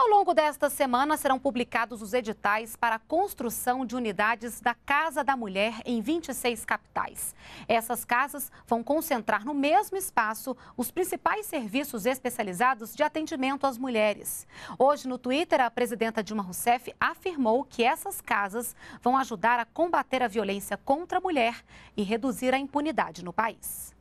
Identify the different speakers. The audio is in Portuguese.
Speaker 1: Ao longo desta semana serão publicados os editais para a construção de unidades da Casa da Mulher em 26 capitais. Essas casas vão concentrar no mesmo espaço os principais serviços especializados de atendimento às mulheres. Hoje, no Twitter, a presidenta Dilma Rousseff afirmou que essas casas vão ajudar a combater a violência contra a mulher e reduzir a impunidade no país.